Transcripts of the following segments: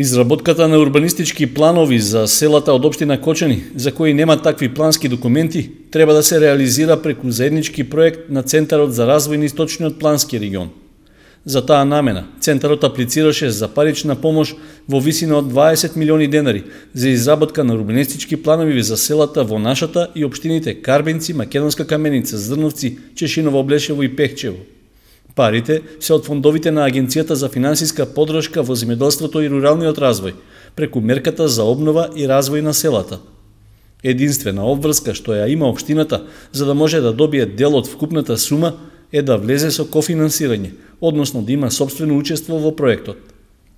Изработката на урбанистички планови за селата од општина Кочани, за кои нема такви плански документи, треба да се реализира преку заеднички проект на Центарот за развој на Источниот плански регион. За таа намена, Центарот аплицираше за парична помош во висина од 20 милиони денари за изработка на урбанистички планови за селата во нашата и општините Карбинци, Македонска каменица, Зрновци, Чешиново, Облешево и Пехчево. Парите се од фондовите на Агенцијата за финансиска подршка во земјоделството и руралниот развој, преку мерката за обнова и развој на селата. Единствена обврска што ја има општината за да може да добие дел од вкупната сума е да влезе со кофинансирање, односно да има собствено учество во проектот.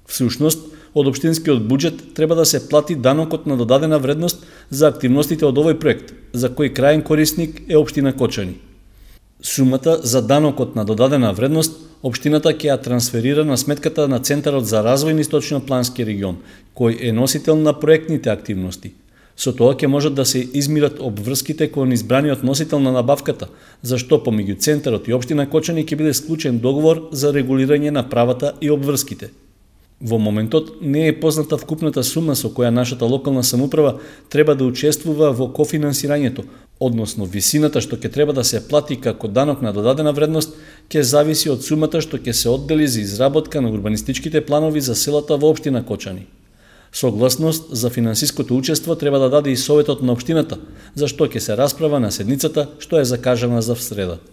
Всушност, од општинскиот буџет треба да се плати данокот на додадена вредност за активностите од овој проект, за кој крајен корисник е општина Кочани. Сумата за данокот на додадена вредност Обштината ќе ја трансферира на сметката на Центарот за развој на Источно-Плански регион, кој е носител на проектните активности. Со тоа ќе можат да се измират обврските кон избраниот носител на набавката, зашто помеѓу Центарот и Обштина Кочани ќе биде склучен договор за регулирање на правата и обврските. Во моментот не е позната вкупната сума со која нашата локална самуправа треба да учествува во кофинансирањето, односно висината што ќе треба да се плати како данок на додадена вредност ќе зависи од сумата што ќе се оддели за изработка на урбанистичките планови за селата во општина Кочани. Согласност за финансиското учество треба да даде и Советот на општината, за што ќе се расправа на седницата што е закажана за среда.